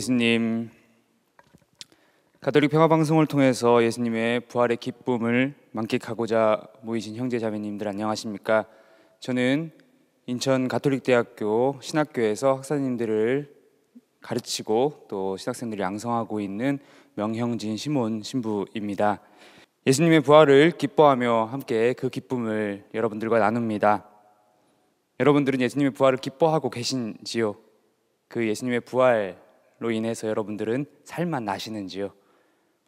예수님 가톨릭 평화 방송을 통해서 예수님의 부활의 기쁨을 만끽하고자 모이신 형제 자매님들 안녕하십니까? 저는 인천 가톨릭대학교 신학교에서 학사님들을 가르치고 또 신학생들을 양성하고 있는 명형진 시몬 신부입니다. 예수님의 부활을 기뻐하며 함께 그 기쁨을 여러분들과 나눕니다. 여러분들은 예수님의 부활을 기뻐하고 계신지요? 그 예수님의 부활 부활로 인해서 여러분들은 살만 나시는지요?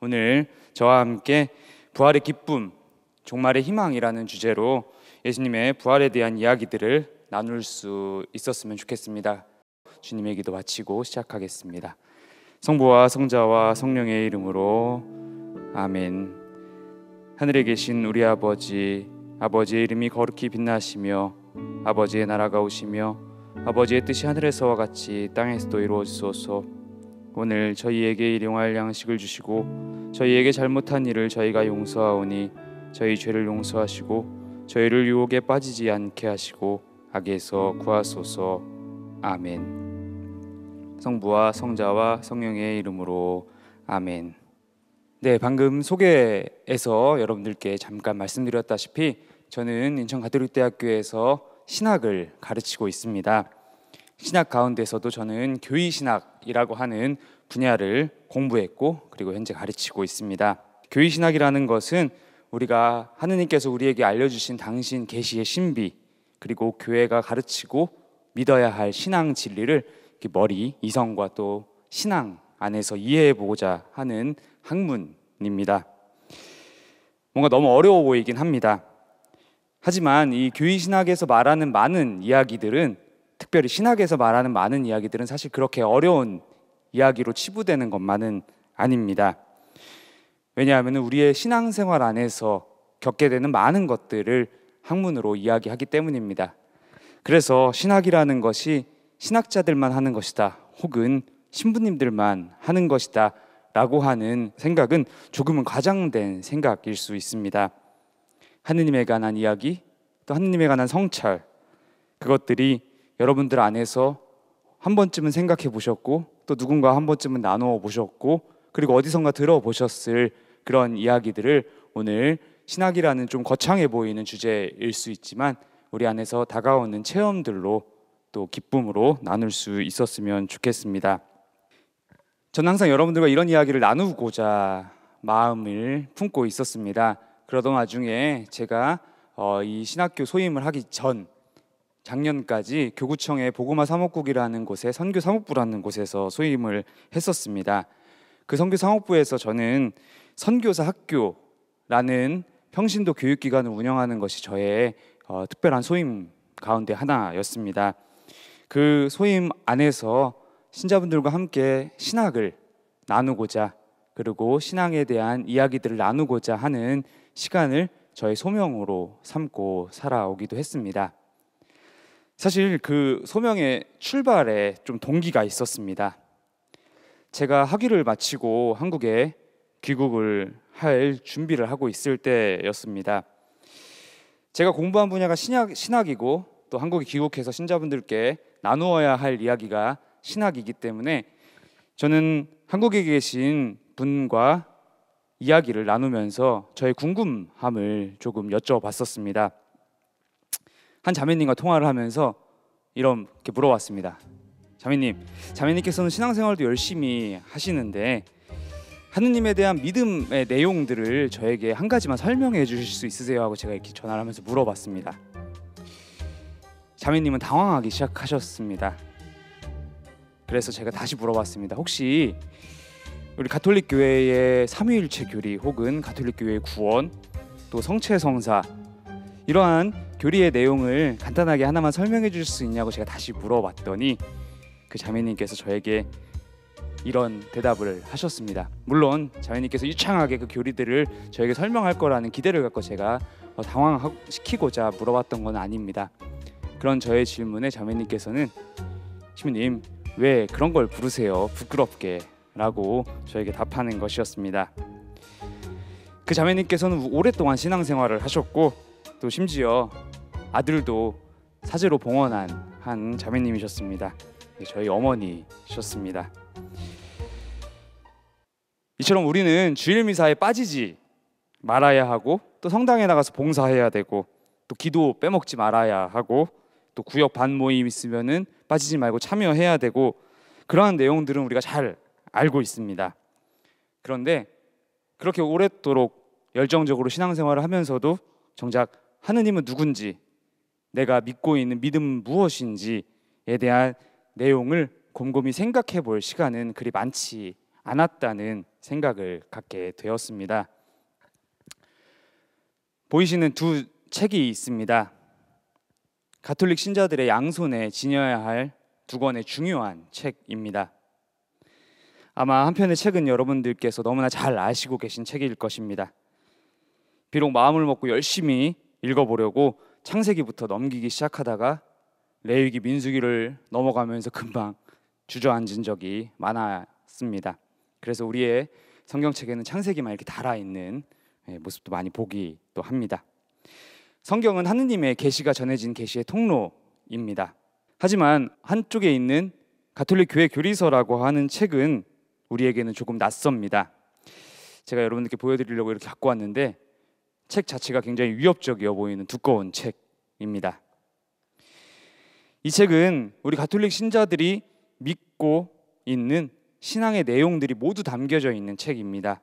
오늘 저와 함께 부활의 기쁨, 종말의 희망이라는 주제로 예수님의 부활에 대한 이야기들을 나눌 수 있었으면 좋겠습니다. 주님의 기도 마치고 시작하겠습니다. 성부와 성자와 성령의 이름으로 아멘. 하늘에 계신 우리 아버지, 아버지의 이름이 거룩히 빛나시며 아버지의 나라가 오시며 아버지의 뜻이 하늘에서와 같이 땅에서도 이루어지소서. 오늘 저희에게 일용할 양식을 주시고 저희에게 잘못한 일을 저희가 용서하오니 저희 죄를 용서하시고 저희를 유혹에 빠지지 않게 하시고 악에서 구하소서. 아멘. 성부와 성자와 성령의 이름으로 아멘. 네, 방금 소개에서 여러분들께 잠깐 말씀드렸다시피 저는 인천 가톨릭대학교에서 신학을 가르치고 있습니다. 신학 가운데서도 저는 교의 신학이라고 하는 분야를 공부했고 그리고 현재 가르치고 있습니다. 교의 신학이라는 것은 우리가 하느님께서 우리에게 알려주신 당신 계시의 신비 그리고 교회가 가르치고 믿어야 할 신앙 진리를 머리 이성과 또 신앙 안에서 이해해 보고자 하는 학문입니다. 뭔가 너무 어려워 보이긴 합니다. 하지만 이 교의 신학에서 말하는 많은 이야기들은 특별히 신학에서 말하는 많은 이야기들은 사실 그렇게 어려운 이야기로 치부되는 것만은 아닙니다. 왜냐하면 우리의 신앙생활 안에서 겪게 되는 많은 것들을 학문으로 이야기하기 때문입니다. 그래서 신학이라는 것이 신학자들만 하는 것이다 혹은 신부님들만 하는 것이다 라고 하는 생각은 조금은 과장된 생각일 수 있습니다. 하느님에 관한 이야기, 또 하느님에 관한 성찰, 그것들이 여러분들 안에서 한 번쯤은 생각해 보셨고 또 누군가 한 번쯤은 나누어 보셨고 그리고 어디선가 들어보셨을 그런 이야기들을 오늘 신학이라는 좀 거창해 보이는 주제일 수 있지만 우리 안에서 다가오는 체험들로 또 기쁨으로 나눌 수 있었으면 좋겠습니다. 저는 항상 여러분들과 이런 이야기를 나누고자 마음을 품고 있었습니다. 그러던 와중에 제가 어, 이 신학교 소임을 하기 전 작년까지 교구청의 보고마 사목국이라는 곳에 선교 사목부라는 곳에서 소임을 했었습니다. 그 선교 사목부에서 저는 선교사 학교라는 평신도 교육기관을 운영하는 것이 저의 어, 특별한 소임 가운데 하나였습니다. 그 소임 안에서 신자분들과 함께 신학을 나누고자 그리고 신앙에 대한 이야기들을 나누고자 하는 시간을 저의 소명으로 삼고 살아오기도 했습니다. 사실 그 소명의 출발에 좀 동기가 있었습니다. 제가 학위를 마치고 한국에 귀국을 할 준비를 하고 있을 때였습니다. 제가 공부한 분야가 신학, 신학이고 또 한국에 귀국해서 신자분들께 나누어야 할 이야기가 신학이기 때문에 저는 한국에 계신 분과 이야기를 나누면서 저의 궁금함을 조금 여쭤봤었습니다. 한 자매님과 통화를 하면서 이렇게 물어봤습니다. 자매님, 자매님께서는 신앙생활도 열심히 하시는데 하느님에 대한 믿음의 내용들을 저에게 한 가지만 설명해 주실 수 있으세요 하고 제가 이렇게 전화를 하면서 물어봤습니다. 자매님은 당황하기 시작하셨습니다. 그래서 제가 다시 물어봤습니다. 혹시 우리 가톨릭 교회의 삼위일체 교리 혹은 가톨릭 교회의 구원 또 성체 성사 이러한 교리의 내용을 간단하게 하나만 설명해 주실 수 있냐고 제가 다시 물어봤더니 그 자매님께서 저에게 이런 대답을 하셨습니다. 물론 자매님께서 유창하게 그 교리들을 저에게 설명할 거라는 기대를 갖고 제가 어, 당황시키고자 물어봤던 건 아닙니다. 그런 저의 질문에 자매님께서는 시민님 왜 그런 걸 부르세요? 부끄럽게 라고 저에게 답하는 것이었습니다. 그 자매님께서는 오랫동안 신앙생활을 하셨고 또 심지어 아들도 사제로 봉헌한 한 자매님이셨습니다. 네, 저희 어머니셨습니다. 이처럼 우리는 주일 미사에 빠지지 말아야 하고 또 성당에 나가서 봉사해야 되고 또 기도 빼먹지 말아야 하고 또 구역 반 모임 있으면은 빠지지 말고 참여해야 되고 그러한 내용들은 우리가 잘 알고 있습니다. 그런데 그렇게 오랫도록 열정적으로 신앙생활을 하면서도 정작 하느님은 누군지, 내가 믿고 있는 믿음 은 무엇인지에 대한 내용을 곰곰이 생각해 볼 시간은 그리 많지 않았다는 생각을 갖게 되었습니다. 보이시는 두 책이 있습니다. 가톨릭 신자들의 양손에 지녀야 할 두 권의 중요한 책입니다. 아마 한 편의 책은 여러분들께서 너무나 잘 아시고 계신 책일 것입니다. 비록 마음을 먹고 열심히 읽어보려고 창세기부터 넘기기 시작하다가 레위기 민수기를 넘어가면서 금방 주저앉은 적이 많았습니다. 그래서 우리의 성경책에는 창세기만 이렇게 달아 있는 예, 모습도 많이 보기도 합니다. 성경은 하느님의 계시가 전해진 계시의 통로입니다. 하지만 한쪽에 있는 가톨릭 교회 교리서라고 하는 책은 우리에게는 조금 낯섭니다. 제가 여러분들께 보여드리려고 이렇게 갖고 왔는데 책 자체가 굉장히 위협적이어 보이는 두꺼운 책입니다. 이 책은 우리 가톨릭 신자들이 믿고 있는 신앙의 내용들이 모두 담겨져 있는 책입니다.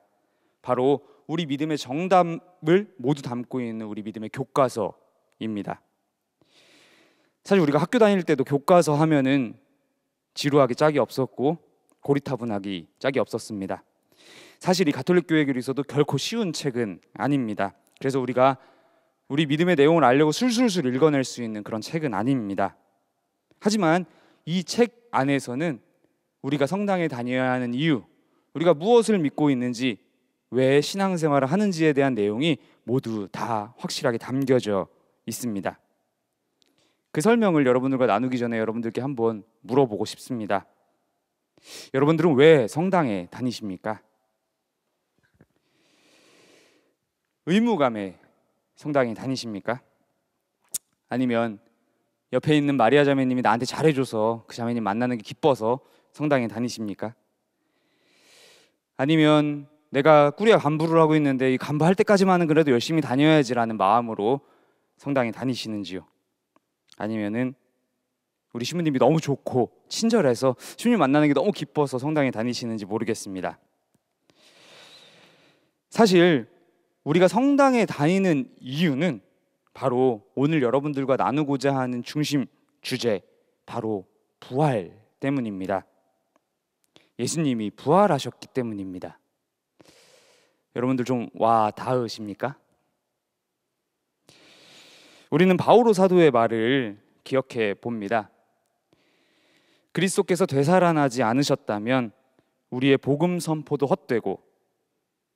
바로 우리 믿음의 정답을 모두 담고 있는 우리 믿음의 교과서입니다. 사실 우리가 학교 다닐 때도 교과서 하면은 지루하기 짝이 없었고 고리타분하기 짝이 없었습니다. 사실 이 가톨릭 교회 교리서도 결코 쉬운 책은 아닙니다. 그래서 우리가 우리 믿음의 내용을 알려고 술술술 읽어낼 수 있는 그런 책은 아닙니다. 하지만 이 책 안에서는 우리가 성당에 다녀야 하는 이유, 우리가 무엇을 믿고 있는지, 왜 신앙생활을 하는지에 대한 내용이 모두 다 확실하게 담겨져 있습니다. 그 설명을 여러분들과 나누기 전에 여러분들께 한번 물어보고 싶습니다. 여러분들은 왜 성당에 다니십니까? 의무감에 성당에 다니십니까? 아니면 옆에 있는 마리아 자매님이 나한테 잘해줘서 그 자매님 만나는 게 기뻐서 성당에 다니십니까? 아니면 내가 꾸리 간부를 하고 있는데 이 간부할 때까지만은 그래도 열심히 다녀야지라는 마음으로 성당에 다니시는지요? 아니면은 우리 신부님이 너무 좋고 친절해서 신부님 만나는 게 너무 기뻐서 성당에 다니시는지 모르겠습니다. 사실 우리가 성당에 다니는 이유는 바로 오늘 여러분들과 나누고자 하는 중심 주제 바로 부활 때문입니다. 예수님이 부활하셨기 때문입니다. 여러분들 좀와 닿으십니까? 우리는 바오로 사도의 말을 기억해 봅니다. 그리스도께서 되살아나지 않으셨다면 우리의 복음 선포도 헛되고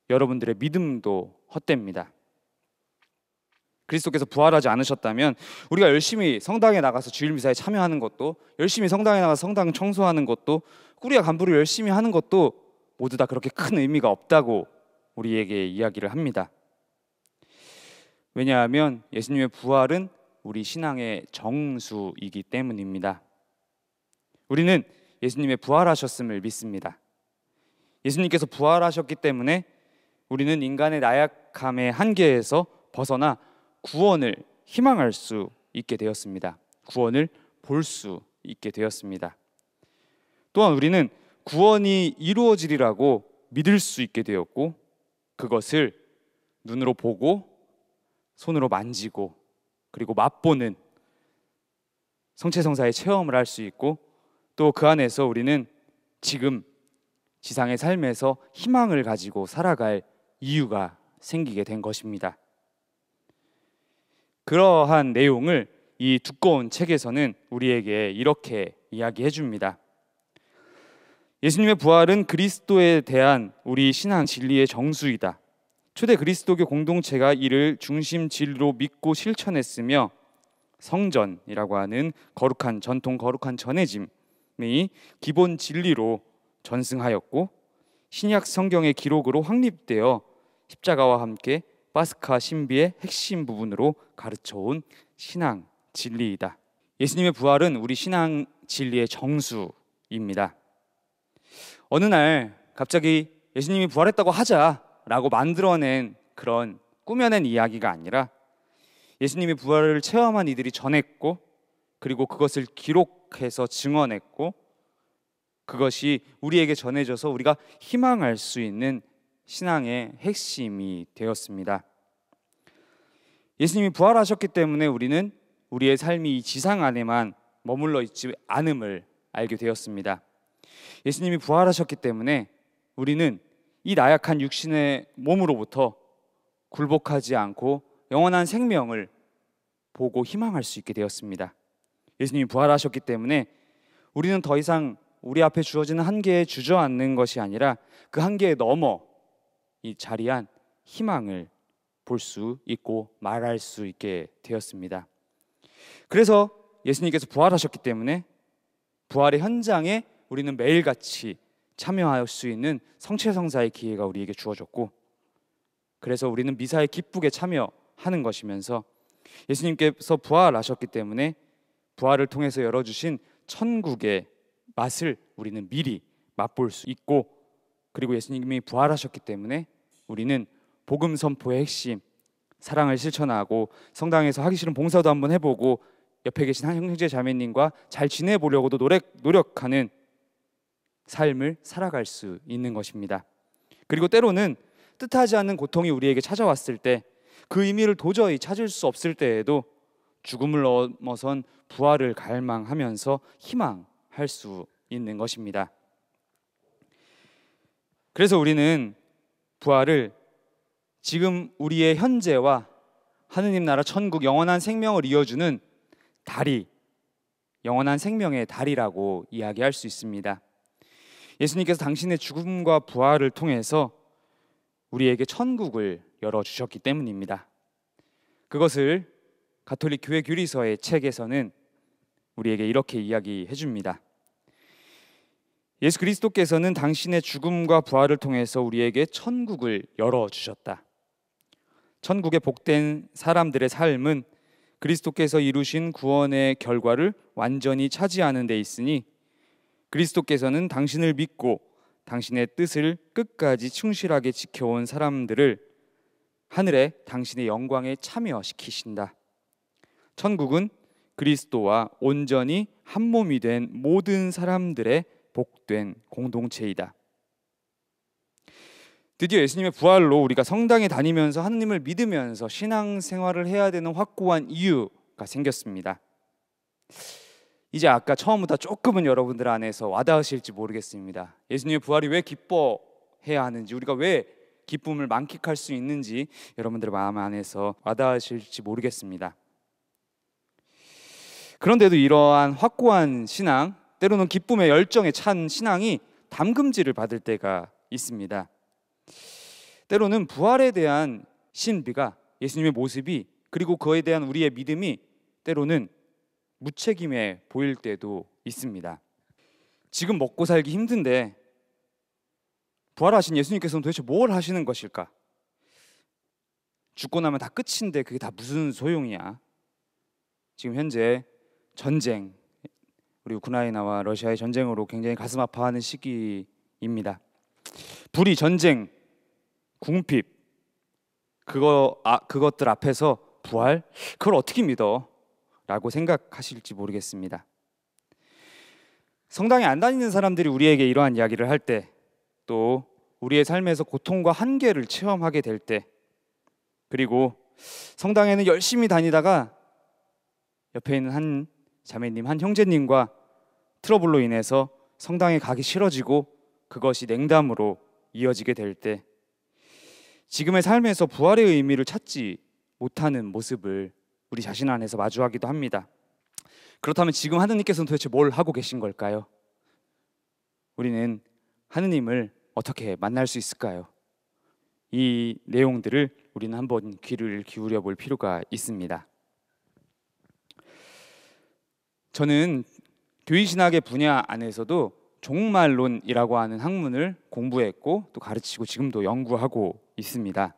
여러분들의 믿음도 헛됩니다. 그리스도께서 부활하지 않으셨다면 우리가 열심히 성당에 나가서 주일 미사에 참여하는 것도 열심히 성당에 나가서 성당 청소하는 것도 꾸리와 간부를 열심히 하는 것도 모두 다 그렇게 큰 의미가 없다고 우리에게 이야기를 합니다. 왜냐하면 예수님의 부활은 우리 신앙의 정수이기 때문입니다. 우리는 예수님의 부활하셨음을 믿습니다. 예수님께서 부활하셨기 때문에 우리는 인간의 나약함의 한계에서 벗어나 구원을 희망할 수 있게 되었습니다. 구원을 볼 수 있게 되었습니다. 또한 우리는 구원이 이루어지리라고 믿을 수 있게 되었고 그것을 눈으로 보고 손으로 만지고 그리고 맛보는 성체성사의 체험을 할 수 있고 또 그 안에서 우리는 지금 지상의 삶에서 희망을 가지고 살아갈 이유가 생기게 된 것입니다. 그러한 내용을 이 두꺼운 책에서는 우리에게 이렇게 이야기해 줍니다. 예수님의 부활은 그리스도에 대한 우리 신앙 진리의 정수이다. 초대 그리스도교 공동체가 이를 중심 진리로 믿고 실천했으며 성전이라고 하는 거룩한 전통 거룩한 전해짐이 기본 진리로 전승하였고 신약 성경의 기록으로 확립되어 십자가와 함께 파스카 신비의 핵심 부분으로 가르쳐온 신앙 진리이다. 예수님의 부활은 우리 신앙 진리의 정수입니다. 어느 날 갑자기 예수님이 부활했다고 하자라고 만들어낸 그런 꾸며낸 이야기가 아니라 예수님이 부활을 체험한 이들이 전했고 그리고 그것을 기록해서 증언했고 그것이 우리에게 전해져서 우리가 희망할 수 있는 신앙의 핵심이 되었습니다. 예수님이 부활하셨기 때문에 우리는 우리의 삶이 이 지상 안에만 머물러 있지 않음을 알게 되었습니다. 예수님이 부활하셨기 때문에 우리는 이 나약한 육신의 몸으로부터 굴복하지 않고 영원한 생명을 보고 희망할 수 있게 되었습니다. 예수님이 부활하셨기 때문에 우리는 더 이상 우리 앞에 주어진 한계에 주저앉는 것이 아니라 그 한계에 넘어 이 자리한 희망을 볼 수 있고 말할 수 있게 되었습니다. 그래서 예수님께서 부활하셨기 때문에 부활의 현장에 우리는 매일같이 참여할 수 있는 성체성사의 기회가 우리에게 주어졌고 그래서 우리는 미사에 기쁘게 참여하는 것이면서 예수님께서 부활하셨기 때문에 부활을 통해서 열어주신 천국의 맛을 우리는 미리 맛볼 수 있고 그리고 예수님이 부활하셨기 때문에 우리는 복음 선포의 핵심 사랑을 실천하고 성당에서 하기 싫은 봉사도 한번 해보고 옆에 계신 형제 자매님과 잘 지내보려고도 노력, 노력하는 삶을 살아갈 수 있는 것입니다. 그리고 때로는 뜻하지 않은 고통이 우리에게 찾아왔을 때 그 의미를 도저히 찾을 수 없을 때에도 죽음을 넘어선 부활을 갈망하면서 희망 할수 있는 것입니다. 그래서 우리는 부활을 지금 우리의 현재와 하느님 나라 천국 영원한 생명을 이어주는 달이 영원한 생명의 달이라고 이야기할 수 있습니다. 예수님께서 당신의 죽음과 부활을 통해서 우리에게 천국을 열어 주셨기 때문입니다. 그것을 가톨릭 교회 규리서의 책에서는 우리에게 이렇게 이야기해 줍니다. 예수 그리스도께서는 당신의 죽음과 부활을 통해서 우리에게 천국을 열어 주셨다. 천국에 복된 사람들의 삶은 그리스도께서 이루신 구원의 결과를 완전히 차지하는 데 있으니 그리스도께서는 당신을 믿고 당신의 뜻을 끝까지 충실하게 지켜온 사람들을 하늘에 당신의 영광에 참여시키신다. 천국은 그리스도와 온전히 한 몸이 된 모든 사람들의 복된 공동체이다. 드디어 예수님의 부활로 우리가 성당에 다니면서 하느님을 믿으면서 신앙 생활을 해야 되는 확고한 이유가 생겼습니다. 이제 아까 처음부터 조금은 여러분들 안에서 와닿으실지 모르겠습니다. 예수님의 부활이 왜 기뻐해야 하는지 우리가 왜 기쁨을 만끽할 수 있는지 여러분들 마음 안에서 와닿으실지 모르겠습니다. 그런데도 이러한 확고한 신앙 때로는 기쁨의 열정에 찬 신앙이 담금질을 받을 때가 있습니다. 때로는 부활에 대한 신비가 예수님의 모습이 그리고 그에 대한 우리의 믿음이 때로는 무책임해 보일 때도 있습니다. 지금 먹고 살기 힘든데 부활하신 예수님께서는 도대체 뭘 하시는 것일까? 죽고 나면 다 끝인데 그게 다 무슨 소용이야? 지금 현재 전쟁, 우리 우크라이나와 그 러시아의 전쟁으로 굉장히 가슴 아파하는 시기입니다. 불이 전쟁, 궁핍 그거 아, 그것들 앞에서 부활 그걸 어떻게 믿어?라고 생각하실지 모르겠습니다. 성당에 안 다니는 사람들이 우리에게 이러한 이야기를 할 때 또 우리의 삶에서 고통과 한계를 체험하게 될 때 그리고 성당에는 열심히 다니다가 옆에 있는 한 자매님, 한 형제님과 트러블로 인해서 성당에 가기 싫어지고 그것이 냉담으로 이어지게 될 때 지금의 삶에서 부활의 의미를 찾지 못하는 모습을 우리 자신 안에서 마주하기도 합니다. 그렇다면 지금 하느님께서는 도대체 뭘 하고 계신 걸까요? 우리는 하느님을 어떻게 만날 수 있을까요? 이 내용들을 우리는 한번 귀를 기울여 볼 필요가 있습니다. 저는 교인신학의 분야 안에서도 종말론이라고 하는 학문을 공부했고 또 가르치고 지금도 연구하고 있습니다.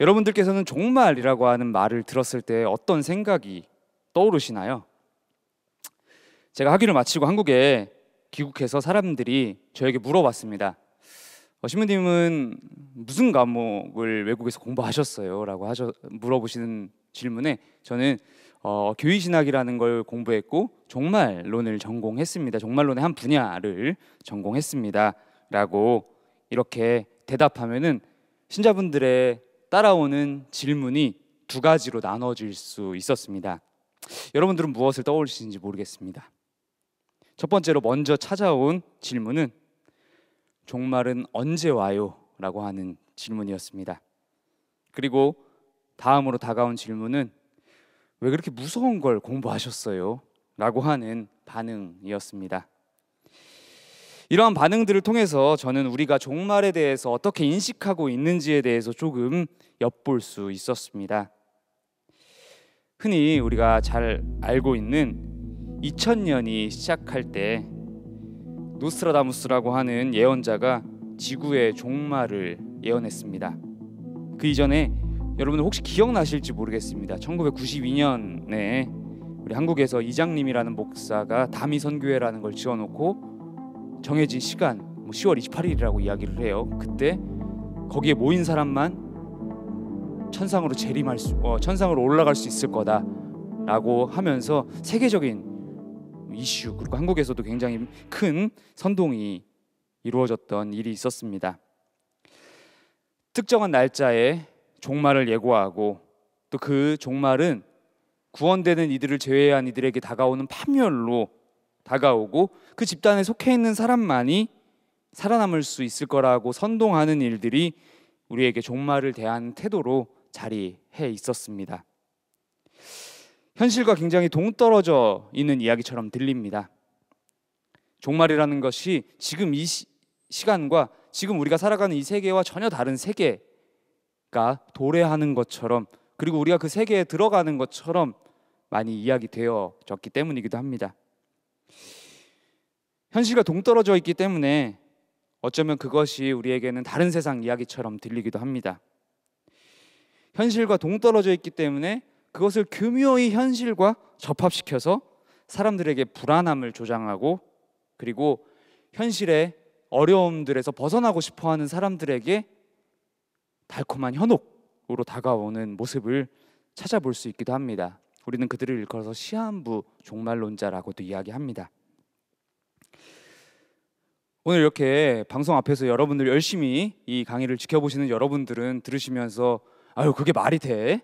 여러분들께서는 종말이라고 하는 말을 들었을 때 어떤 생각이 떠오르시나요? 제가 학위를 마치고 한국에 귀국해서 사람들이 저에게 물어봤습니다. 어, 신부님은 무슨 과목을 외국에서 공부하셨어요? 라고 하셔, 물어보시는 질문에 저는 어, 교의 신학이라는 걸 공부했고 종말론을 전공했습니다. 종말론의 한 분야를 전공했습니다.라고 이렇게 대답하면은 신자분들의 따라오는 질문이 두 가지로 나눠질 수 있었습니다. 여러분들은 무엇을 떠올리시는지 모르겠습니다. 첫 번째로 먼저 찾아온 질문은 종말은 언제 와요? 라고 하는 질문이었습니다. 그리고 다음으로 다가온 질문은 왜 그렇게 무서운 걸 공부하셨어요? 라고 하는 반응이었습니다. 이러한 반응들을 통해서 저는 우리가 종말에 대해서 어떻게 인식하고 있는지에 대해서 조금 엿볼 수 있었습니다. 흔히 우리가 잘 알고 있는 2000년이 시작할 때 노스트라다무스라고 하는 예언자가 지구의 종말을 예언했습니다. 그 이전에 여러분 혹시 기억나실지 모르겠습니다. 1992년에 우리 한국에서 이장님이라는 목사가 담이 선교회라는 걸 지어놓고 정해진 시간, 10월 뭐 28일이라고 이야기를 해요. 그때 거기에 모인 사람만 천상으로 재림할 수, 어, 천상으로 올라갈 수 있을 거다라고 하면서 세계적인 이슈 그리고 한국에서도 굉장히 큰 선동이 이루어졌던 일이 있었습니다. 특정한 날짜에 종말을 예고하고 또 그 종말은 구원되는 이들을 제외한 이들에게 다가오는 판멸로 다가오고 그 집단에 속해 있는 사람만이 살아남을 수 있을 거라고 선동하는 일들이 우리에게 종말을 대한 태도로 자리해 있었습니다. 현실과 굉장히 동떨어져 있는 이야기처럼 들립니다. 종말이라는 것이 지금 이 시, 간과 지금 우리가 살아가는 이 세계와 전혀 다른 세계 그 도래하는 것처럼 그리고 우리가 그 세계에 들어가는 것처럼 많이 이야기되어졌기 때문이기도 합니다. 현실과 동떨어져 있기 때문에 어쩌면 그것이 우리에게는 다른 세상 이야기처럼 들리기도 합니다. 현실과 동떨어져 있기 때문에 그것을 교묘히 현실과 접합시켜서 사람들에게 불안함을 조장하고 그리고 현실의 어려움들에서 벗어나고 싶어 하는 사람들에게 달콤한 현혹으로 다가오는 모습을 찾아볼 수 있기도 합니다. 우리는 그들을 일컬어서 시한부 종말론자라고도 이야기합니다. 오늘 이렇게 방송 앞에서 여러분들 열심히 이 강의를 지켜보시는 여러분들은 들으시면서 아유 그게 말이 돼?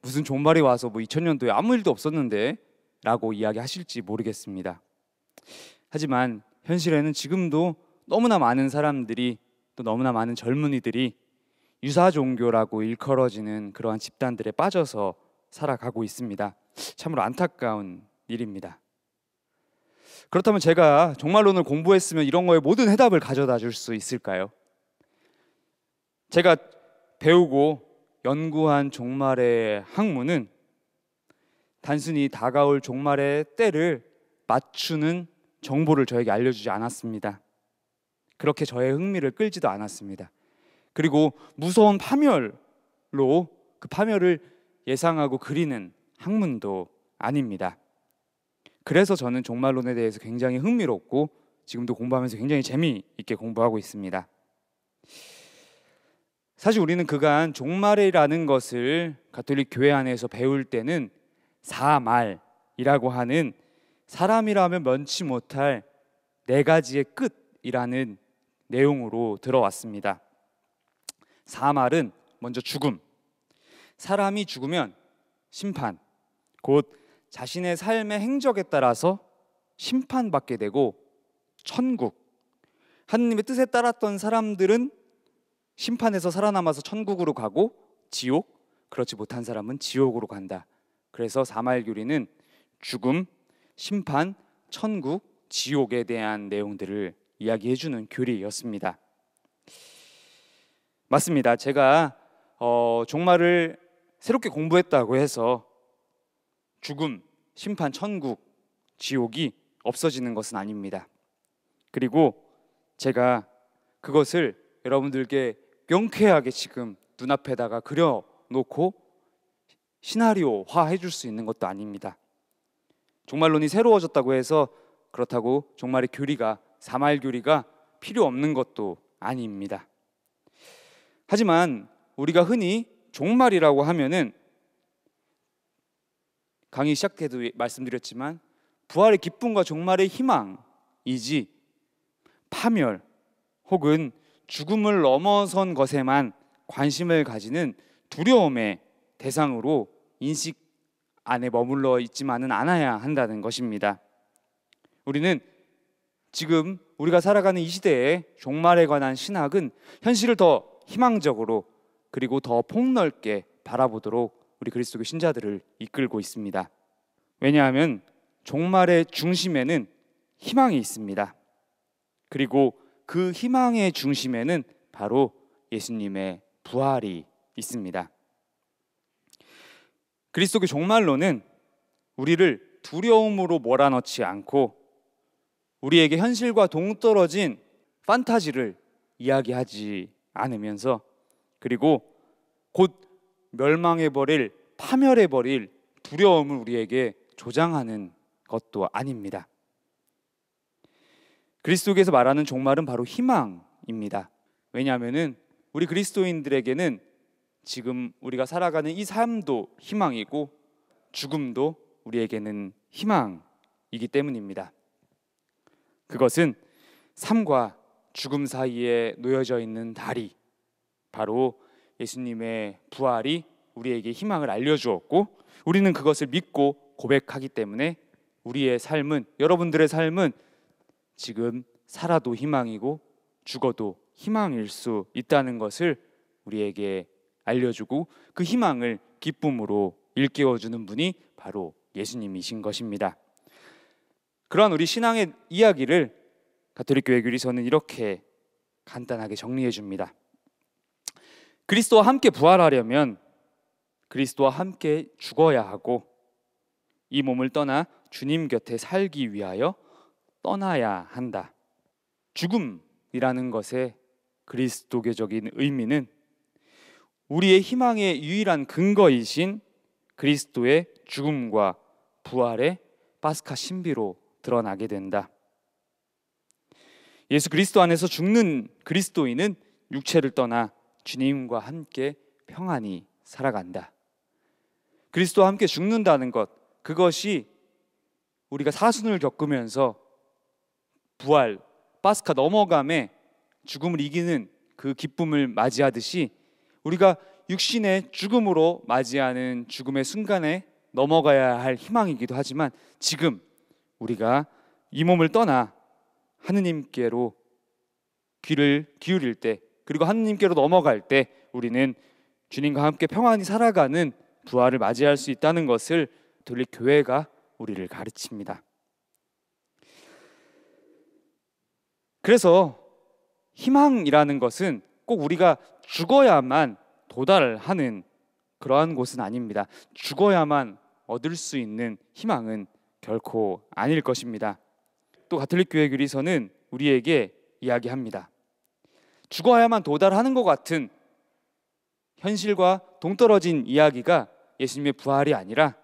무슨 종말이 와서 뭐 2000년도에 아무 일도 없었는데 라고 이야기하실지 모르겠습니다. 하지만 현실에는 지금도 너무나 많은 사람들이 또 너무나 많은 젊은이들이 유사 종교라고 일컬어지는 그러한 집단들에 빠져서 살아가고 있습니다. 참으로 안타까운 일입니다. 그렇다면 제가 정말 오늘 공부했으면 이런 거에 모든 해답을 가져다 줄 수 있을까요? 제가 배우고 연구한 종말의 학문은 단순히 다가올 종말의 때를 맞추는 정보를 저에게 알려주지 않았습니다. 그렇게 저의 흥미를 끌지도 않았습니다. 그리고 무서운 파멸로 그 파멸을 예상하고 그리는 학문도 아닙니다. 그래서 저는 종말론에 대해서 굉장히 흥미롭고 지금도 공부하면서 굉장히 재미있게 공부하고 있습니다. 사실 우리는 그간 종말이라는 것을 가톨릭 교회 안에서 배울 때는 사말이라고 하는 사람이라면 면치 못할 네 가지의 끝이라는 내용으로 들어왔습니다. 사말은 먼저 죽음. 사람이 죽으면 심판, 곧 자신의 삶의 행적에 따라서 심판받게 되고 천국. 하느님의 뜻에 따랐던 사람들은 심판에서 살아남아서 천국으로 가고 지옥, 그렇지 못한 사람은 지옥으로 간다. 그래서 사마엘 교리는 죽음, 심판, 천국, 지옥에 대한 내용들을 이야기해 주는 교리였습니다. 맞습니다. 제가 어, 종말을 새롭게 공부했다고 해서 죽음, 심판, 천국, 지옥이 없어지는 것은 아닙니다. 그리고 제가 그것을 여러분들께 명쾌하게 지금 눈앞에다가 그려놓고 시나리오화 해줄 수 있는 것도 아닙니다. 종말론이 새로워졌다고 해서 그렇다고 종말의 교리가 사말 교리가 필요 없는 것도 아닙니다. 하지만 우리가 흔히 종말이라고 하면은 강의 시작해도 말씀드렸지만 부활의 기쁨과 종말의 희망이지 파멸 혹은 죽음을 넘어선 것에만 관심을 가지는 두려움의 대상으로 인식 안에 머물러 있지만은 않아야 한다는 것입니다. 우리는 지금 우리가 살아가는 이 시대의 종말에 관한 신학은 현실을 더 희망적으로 그리고 더 폭넓게 바라보도록 우리 그리스도교 신자들을 이끌고 있습니다. 왜냐하면 종말의 중심에는 희망이 있습니다. 그리고 그 희망의 중심에는 바로 예수님의 부활이 있습니다. 그리스도교 종말로는 우리를 두려움으로 몰아넣지 않고 우리에게 현실과 동떨어진 판타지를 이야기하지 않으면서 그리고 곧 멸망해 버릴 파멸해 버릴 두려움을 우리에게 조장하는 것도 아닙니다. 그리스도께서 말하는 종말은 바로 희망입니다. 왜냐하면은 우리 그리스도인들에게는 지금 우리가 살아가는 이 삶도 희망이고 죽음도 우리에게는 희망이기 때문입니다. 그것은 삶과 죽음 사이에 놓여져 있는 다리 바로 예수님의 부활이 우리에게 희망을 알려주었고 우리는 그것을 믿고 고백하기 때문에 우리의 삶은 여러분들의 삶은 지금 살아도 희망이고 죽어도 희망일 수 있다는 것을 우리에게 알려주고 그 희망을 기쁨으로 일깨워주는 분이 바로 예수님이신 것입니다. 그러한 우리 신앙의 이야기를 가톨릭 교회 교리서는 이렇게 간단하게 정리해 줍니다. 그리스도와 함께 부활하려면 그리스도와 함께 죽어야 하고 이 몸을 떠나 주님 곁에 살기 위하여 떠나야 한다. 죽음이라는 것의 그리스도교적인 의미는 우리의 희망의 유일한 근거이신 그리스도의 죽음과 부활의 파스카 신비로 드러나게 된다. 예수 그리스도 안에서 죽는 그리스도인은 육체를 떠나 주님과 함께 평안히 살아간다. 그리스도와 함께 죽는다는 것, 그것이 우리가 사순을 겪으면서 부활, 파스카 넘어감에 죽음을 이기는 그 기쁨을 맞이하듯이 우리가 육신의 죽음으로 맞이하는 죽음의 순간에 넘어가야 할 희망이기도 하지만 지금 우리가 이 몸을 떠나 하느님께로 귀를 기울일 때 그리고 하느님께로 넘어갈 때 우리는 주님과 함께 평안히 살아가는 부활을 맞이할 수 있다는 것을 돌리 교회가 우리를 가르칩니다. 그래서 희망이라는 것은 꼭 우리가 죽어야만 도달하는 그러한 곳은 아닙니다. 죽어야만 얻을 수 있는 희망은 결코 아닐 것입니다. 또 가톨릭 교회 교리서는 우리에게 이야기합니다. 죽어야만 도달하는 것 같은 현실과 동떨어진 이야기가 예수님의 부활이 아니라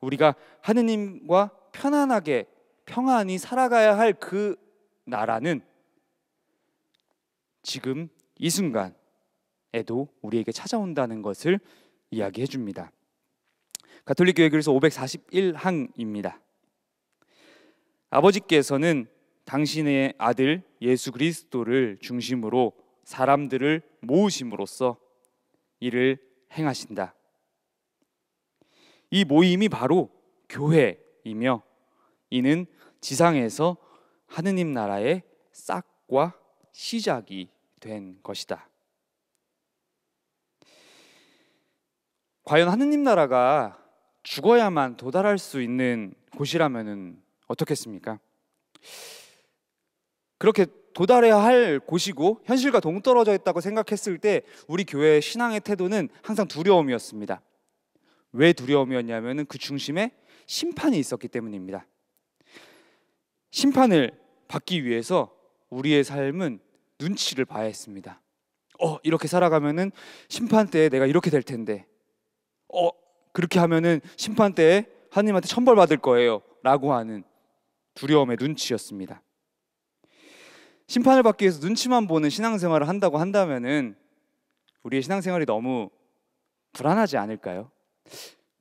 우리가 하느님과 편안하게 평안히 살아가야 할 그 나라는 지금 이 순간에도 우리에게 찾아온다는 것을 이야기해 줍니다. 가톨릭 교회 그래서 541항입니다. 아버지께서는 당신의 아들 예수 그리스도를 중심으로 사람들을 모으심으로써 이를 행하신다. 이 모임이 바로 교회이며 이는 지상에서 하느님 나라의 싹과 시작이 된 것이다. 과연 하느님 나라가 죽어야만 도달할 수 있는 곳이라면은 어떻겠습니까? 그렇게 도달해야 할 곳이고 현실과 동떨어져 있다고 생각했을 때 우리 교회의 신앙의 태도는 항상 두려움이었습니다. 왜두려움이었냐면그 중심에 심판이 있었기 때문입니다. 심판을 받기 위해서 우리의 삶은 눈치를 봐야 했습니다. 어, 이렇게 살아가면은 심판 때 내가 이렇게 될 텐데. 어, 그렇게 하면은 심판 때에 하나님한테 천벌 받을 거예요. 라고 하는 두려움의 눈치였습니다. 심판을 받기 위해서 눈치만 보는 신앙생활을 한다고 한다면은 우리의 신앙생활이 너무 불안하지 않을까요?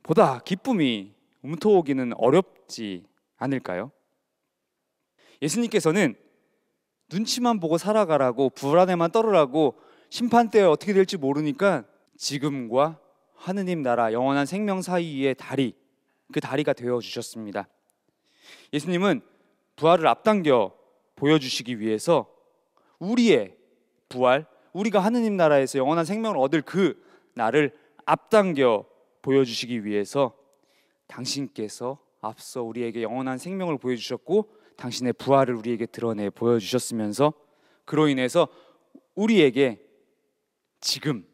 보다 기쁨이 움터오기는 어렵지 않을까요? 예수님께서는 눈치만 보고 살아가라고 불안에만 떨으라고 심판 때 어떻게 될지 모르니까 지금과 하느님 나라 영원한 생명 사이의 다리 그 다리가 되어 주셨습니다. 예수님은 부활을 앞당겨 보여주시기 위해서 우리의 부활, 우리가 하느님 나라에서 영원한 생명을 얻을 그 나를 앞당겨 보여주시기 위해서 당신께서 앞서 우리에게 영원한 생명을 보여주셨고 당신의 부활을 우리에게 드러내 보여주셨으면서 그로 인해서 우리에게 지금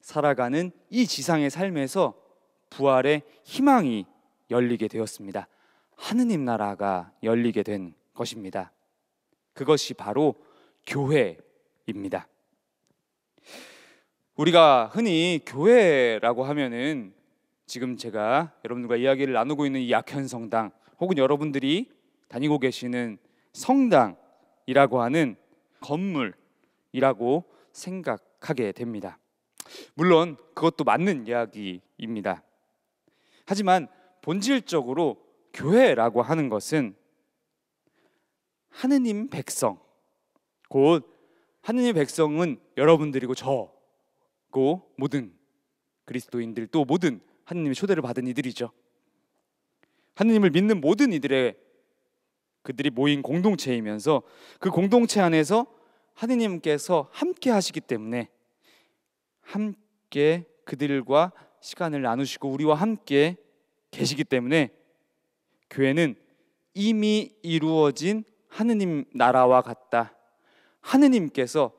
살아가는 이 지상의 삶에서 부활의 희망이 열리게 되었습니다. 하느님 나라가 열리게 된 것입니다. 그것이 바로 교회입니다. 우리가 흔히 교회라고 하면은 지금 제가 여러분들과 이야기를 나누고 있는 이 약현 성당 혹은 여러분들이 다니고 계시는 성당이라고 하는 건물이라고 생각하게 됩니다. 물론 그것도 맞는 이야기입니다. 하지만 본질적으로 교회라고 하는 것은 하느님 백성 곧 하느님 백성은 여러분들이고 저고 모든 그리스도인들 또 모든 하느님의 초대를 받은 이들이죠. 하느님을 믿는 모든 이들의 그들이 모인 공동체이면서 그 공동체 안에서 하느님께서 함께 하시기 때문에 함께 그들과 시간을 나누시고 우리와 함께 계시기 때문에 교회는 이미 이루어진 하느님 나라와 같다. 하느님께서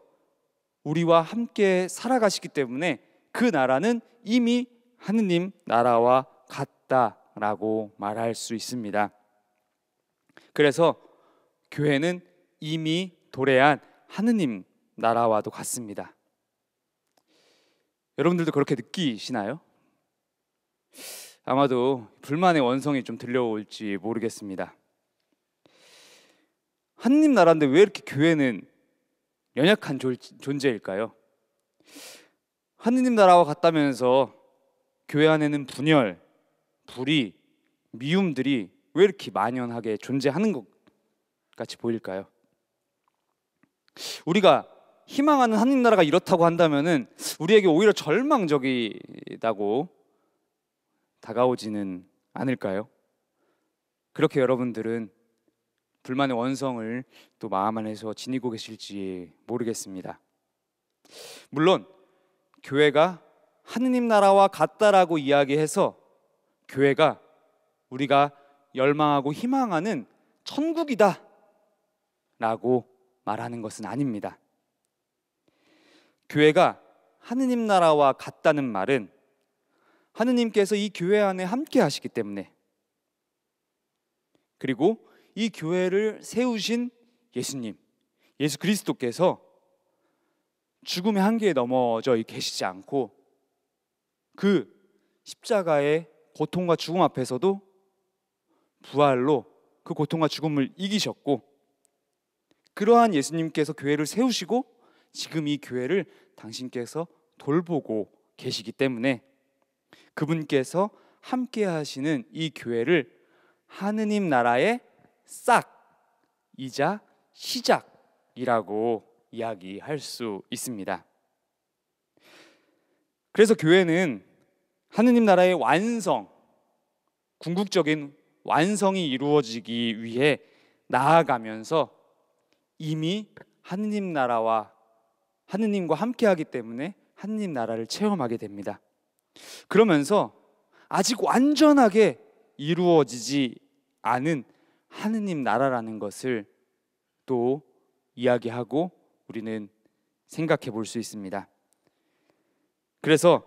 우리와 함께 살아가시기 때문에 그 나라는 이미 하느님 나라와 같다라고 말할 수 있습니다. 그래서 교회는 이미 도래한 하느님 나라와도 같습니다. 여러분들도 그렇게 느끼시나요? 아마도 불만의 원성이 좀 들려올지 모르겠습니다. 한님 나라인데 왜 이렇게 교회는 연약한 존재일까요? 하님 나라와 같다면서 교회 안에는 분열, 불의, 미움들이 왜 이렇게 만연하게 존재하는 것 같이 보일까요? 우리가 희망하는 하님 나라가 이렇다고 한다면은 우리에게 오히려 절망적이다고 다가오지는 않을까요? 그렇게 여러분들은 불만의 원성을 또 마음 안에서 지니고 계실지 모르겠습니다. 물론 교회가 하느님 나라와 같다라고 이야기해서 교회가 우리가 열망하고 희망하는 천국이다 라고 말하는 것은 아닙니다. 교회가 하느님 나라와 같다는 말은 하느님께서 이 교회 안에 함께 하시기 때문에 그리고 이 교회를 세우신 예수님, 예수 그리스도께서 죽음의 한계에 넘어져 계시지 않고 그 십자가의 고통과 죽음 앞에서도 부활로 그 고통과 죽음을 이기셨고 그러한 예수님께서 교회를 세우시고 지금 이 교회를 당신께서 돌보고 계시기 때문에 그분께서 함께 하시는 이 교회를 하느님 나라의 싹이자 시작이라고 이야기할 수 있습니다. 그래서 교회는 하느님 나라의 완성, 궁극적인 완성이 이루어지기 위해 나아가면서 이미 하느님 나라와 하느님과 함께하기 때문에 하느님 나라를 체험하게 됩니다. 그러면서 아직 완전하게 이루어지지 않은 하느님 나라라는 것을 또 이야기하고 우리는 생각해 볼 수 있습니다. 그래서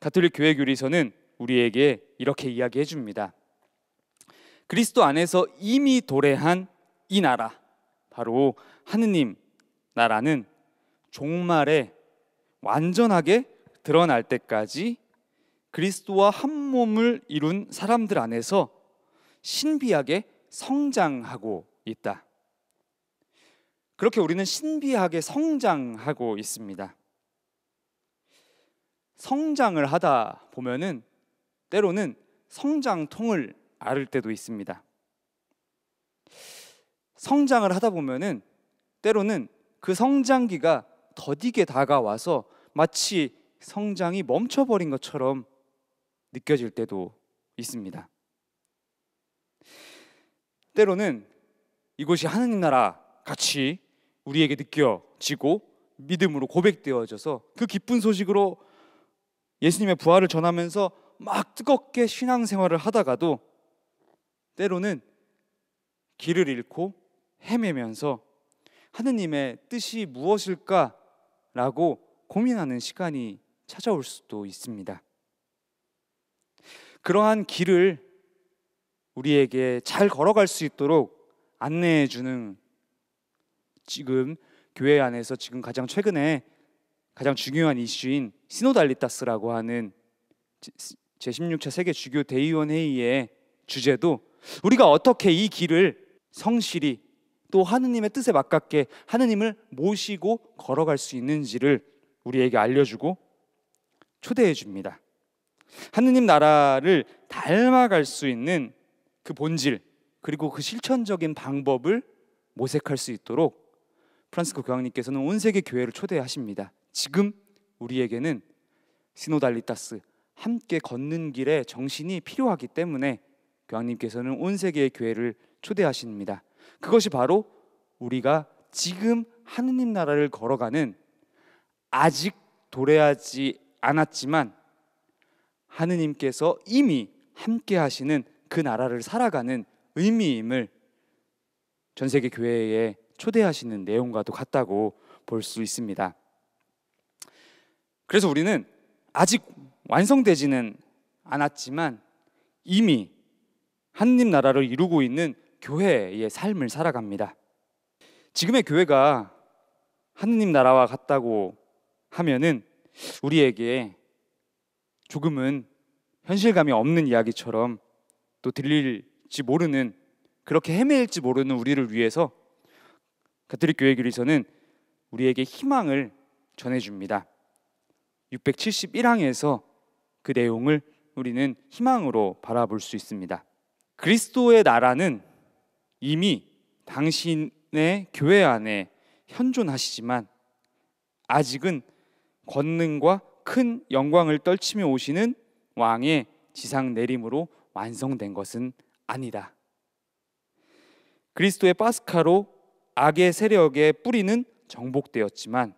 가톨릭 교회 교리서는 우리에게 이렇게 이야기해 줍니다. 그리스도 안에서 이미 도래한 이 나라, 바로 하느님 나라는 종말에 완전하게 드러날 때까지 그리스도와 한 몸을 이룬 사람들 안에서 신비하게 성장하고 있다. 그렇게 우리는 신비하게 성장하고 있습니다. 성장을 하다 보면은 때로는 성장통을 앓을 때도 있습니다. 성장을 하다 보면은 때로는 그 성장기가 더디게 다가와서 마치 성장이 멈춰버린 것처럼 느껴질 때도 있습니다. 때로는 이곳이 하나님 나라 같이 우리에게 느껴지고 믿음으로 고백되어져서 그 기쁜 소식으로 예수님의 부활을 전하면서 막 뜨겁게 신앙생활을 하다가도 때로는 길을 잃고 헤매면서 하느님의 뜻이 무엇일까라고 고민하는 시간이 찾아올 수도 있습니다. 그러한 길을 우리에게 잘 걸어갈 수 있도록 안내해 주는 지금 교회 안에서 지금 가장 최근에 가장 중요한 이슈인 시노달리타스라고 하는 제16차 세계 주교 대의원 회의의 주제도 우리가 어떻게 이 길을 성실히 또 하느님의 뜻에 맞게 하느님을 모시고 걸어갈 수 있는지를 우리에게 알려주고 초대해 줍니다. 하느님 나라를 닮아갈 수 있는 그 본질 그리고 그 실천적인 방법을 모색할 수 있도록 프란스코 교황님께서는 온 세계 교회를 초대하십니다. 지금 우리에게는 시노달리타스 함께 걷는 길에 정신이 필요하기 때문에 교황님께서는 온 세계의 교회를 초대하십니다. 그것이 바로 우리가 지금 하느님 나라를 걸어가는 아직 도래하지 않았지만 하느님께서 이미 함께 하시는 그 나라를 살아가는 의미임을 전 세계 교회에 초대하시는 내용과도 같다고 볼 수 있습니다. 그래서 우리는 아직 완성되지는 않았지만 이미 하느님 나라를 이루고 있는 교회의 삶을 살아갑니다. 지금의 교회가 하느님 나라와 같다고 하면은 우리에게 조금은 현실감이 없는 이야기처럼 또 들릴지 모르는 그렇게 헤매일지 모르는 우리를 위해서 가톨릭 교회 교리서는 우리에게 희망을 전해 줍니다. 671항에서 그 내용을 우리는 희망으로 바라볼 수 있습니다. 그리스도의 나라는 이미 당신의 교회 안에 현존하시지만 아직은 권능과 큰 영광을 떨치며 오시는 왕의 지상 내림으로 완성된 것은 아니다. 그리스도의 파스카로 악의 세력의 뿌리는 정복되었지만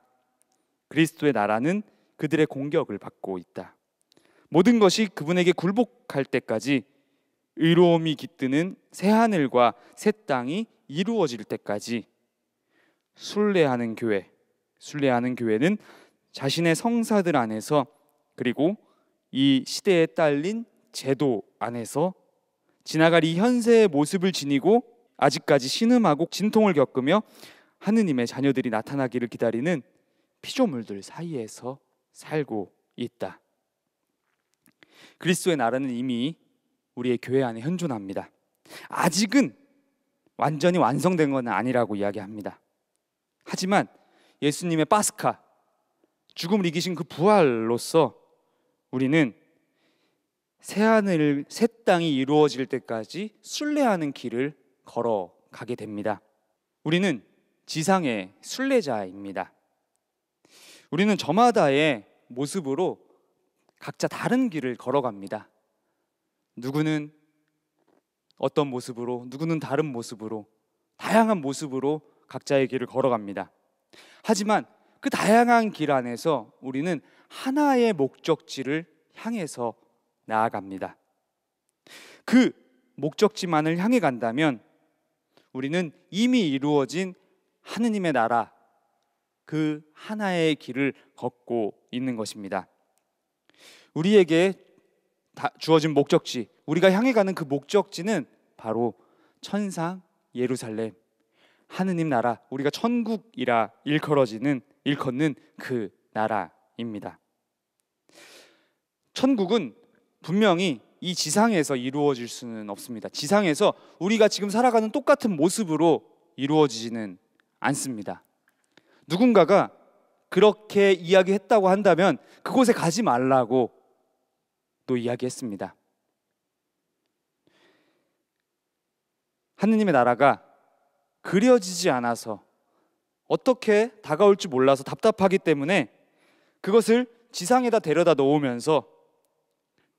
그리스도의 나라는 그들의 공격을 받고 있다. 모든 것이 그분에게 굴복할 때까지 의로움이 깃드는 새 하늘과 새 땅이 이루어질 때까지 순례하는 교회, 순례하는 교회는 자신의 성사들 안에서 그리고 이 시대에 딸린 제도 안에서 지나갈 이 현세의 모습을 지니고 아직까지 신음하고 진통을 겪으며 하느님의 자녀들이 나타나기를 기다리는 피조물들 사이에서 살고 있다. 그리스도의 나라는 이미 우리의 교회 안에 현존합니다. 아직은 완전히 완성된 것은 아니라고 이야기합니다. 하지만 예수님의 파스카 죽음을 이기신 그 부활로서 우리는 새 하늘, 새 땅이 이루어질 때까지 순례하는 길을 걸어가게 됩니다. 우리는 지상의 순례자입니다. 우리는 저마다의 모습으로 각자 다른 길을 걸어갑니다. 누구는 어떤 모습으로, 누구는 다른 모습으로, 다양한 모습으로 각자의 길을 걸어갑니다. 하지만 그 다양한 길 안에서 우리는 하나의 목적지를 향해서 나아갑니다. 그 목적지만을 향해 간다면 우리는 이미 이루어진 하느님의 나라 그 하나의 길을 걷고 있는 것입니다. 우리에게 주어진 목적지, 우리가 향해 가는 그 목적지는 바로 천상 예루살렘, 하느님 나라, 우리가 천국이라 일컬어지는 일컫는 그 나라입니다. 천국은 분명히 이 지상에서 이루어질 수는 없습니다. 지상에서 우리가 지금 살아가는 똑같은 모습으로 이루어지지는 않습니다. 누군가가 그렇게 이야기했다고 한다면 그곳에 가지 말라고 또 이야기했습니다. 하느님의 나라가 그려지지 않아서 어떻게 다가올지 몰라서 답답하기 때문에 그것을 지상에다 데려다 놓으면서